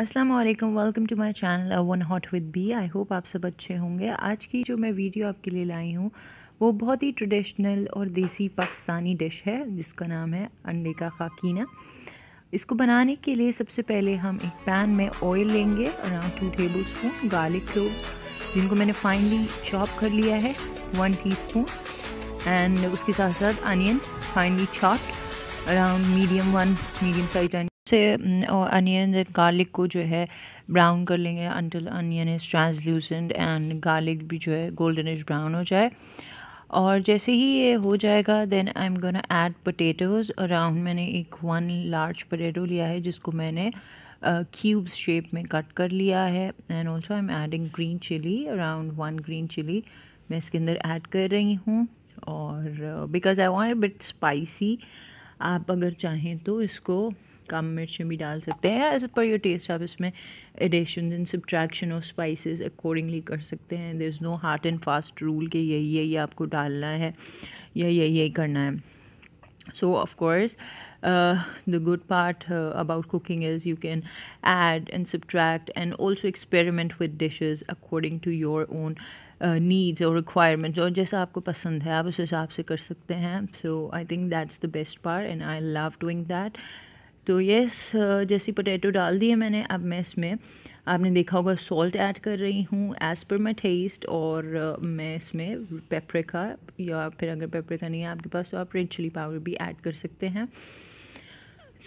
Aslam welcome to my channel one hot with B I hope आप सब अच्छे होंगे आज की जो मैं वीडियो आपके लिए लाई हूँ वो बहुत ही ट्रेडिशनल और देसी पाकिस्तानी डिश है जिसका नाम है अंडे का खाकीना इसको बनाने के लिए सबसे पहले हम एक पैन में ऑयल लेंगे around two tablespoon garlic clove जिनको मैंने फाइनली चॉप कर लिया है वन टी स्पून एंड उसके साथ साथ onion finely chopped around medium one medium size से अनियन एंड गार्लिक को जो है ब्राउन कर लेंगे until onion is translucent and garlic भी जो है गोल्डनिश ब्राउन हो जाए और जैसे ही ये हो जाएगा then I am gonna add potatoes around मैंने एक वन लार्ज पोटैटो लिया है जिसको मैंने क्यूब्स uh, शेप में कट कर लिया है and also I am adding green chilli around one green chilli मैं इसके अंदर ऐड कर रही हूँ और because I want bit spicy आप अगर चाहें तो इसको कम में भी डाल सकते हैं एज पर योर टेस्ट आप इसमें एडिशन एंड सब्ट्रैक्शन और स्पाइसेस अकॉर्डिंगली कर सकते हैं there is no hard and fast rule कि यही यही आपको डालना है या यही यही करना है so of course the good part about cooking is you can add and subtract and also experiment with dishes according to your own needs और रिक्वायरमेंट और जैसा आपको पसंद है आप उस हिसाब से कर सकते हैं so I think that's the best part and I love doing that तो यस uh, जैसी पोटैटो डाल दिए मैंने अब मैं इसमें आपने देखा होगा सॉल्ट ऐड कर रही हूँ एज़ पर माई टेस्ट और uh, मैं इसमें पेपरिका या फिर अगर पेपरिका नहीं है आपके पास तो आप रेड चिली पाउडर भी ऐड कर सकते हैं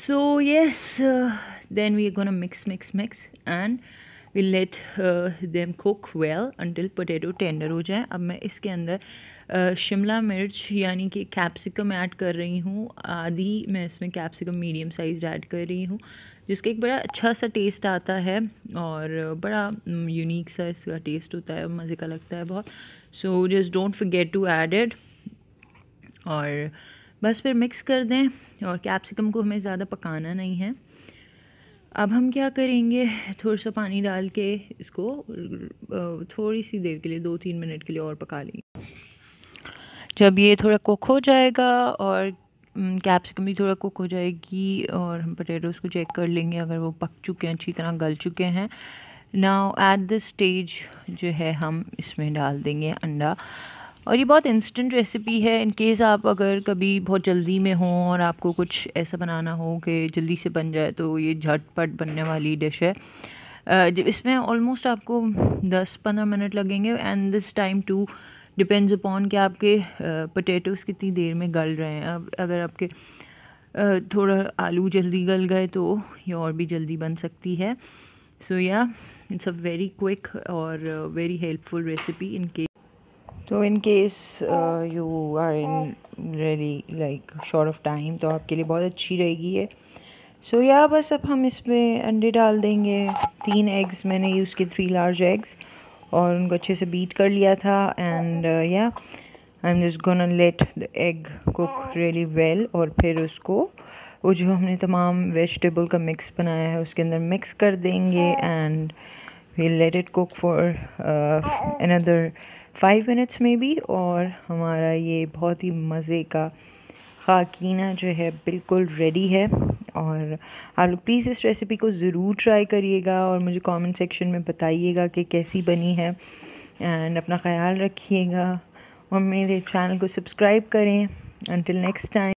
so yes then we gonna mix mix mix and will let them cook well until potato tender हो जाए अब मैं इसके अंदर uh, शिमला मिर्च यानी कि कैप्सिकम ऐड कर रही हूँ आधी मैं इसमें कैप्सिकम मीडियम साइज ऐड कर रही हूँ जिसका एक बड़ा अच्छा सा टेस्ट आता है और बड़ा यूनिक um, सा इसका टेस्ट होता है मज़े का लगता है बहुत so just don't forget to add it और बस फिर मिक्स कर दें और कैप्सिकम को हमें ज़्यादा पकाना नहीं है अब हम क्या करेंगे थोड़ा सा पानी डाल के इसको थोड़ी सी देर के लिए दो तीन मिनट के लिए और पका लेंगे जब ये थोड़ा कुक हो जाएगा और कैप्सिकम भी थोड़ा कुक हो जाएगी और हम पटेटोज को चेक कर लेंगे अगर वो पक चुके हैं अच्छी तरह गल चुके हैं नाउ एट दिस स्टेज जो है हम इसमें डाल देंगे अंडा और ये बहुत इंस्टेंट रेसिपी है इन केस आप अगर कभी बहुत जल्दी में हो और आपको कुछ ऐसा बनाना हो कि जल्दी से बन जाए तो ये झटपट बनने वाली डिश है इसमें ऑलमोस्ट आपको 10-15 मिनट लगेंगे and this time too depends upon कि आपके पटेटोज़ कितनी देर में गल रहे हैं अब अगर आपके थोड़ा आलू जल्दी गल गए तो ये और भी जल्दी बन सकती है सो या इट्स अ वेरी क्विक और very helpful recipe in case तो in case you are in really like short of time तो आपके लिए बहुत अच्छी रहेगी है सो या बस अब हम इसमें अंडे डाल देंगे तीन एग्स मैंने यूज़ किए थ्री लार्ज एग्स और उनको अच्छे से बीट कर लिया था एंड या I am just gonna let the egg cook really well और फिर उसको वो जो हमने तमाम वेजिटेबल का मिक्स बनाया है उसके अंदर मिक्स कर देंगे and we let it cook for another five minutes में भी और हमारा ये बहुत ही मज़े का खाकीना जो है बिल्कुल रेडी है और आप लोग प्लीज़ इस रेसिपी को ज़रूर ट्राई करिएगा और मुझे कमेंट सेक्शन में बताइएगा कि कैसी बनी है एंड अपना ख्याल रखिएगा और मेरे चैनल को सब्सक्राइब करें अनटिल नेक्स्ट टाइम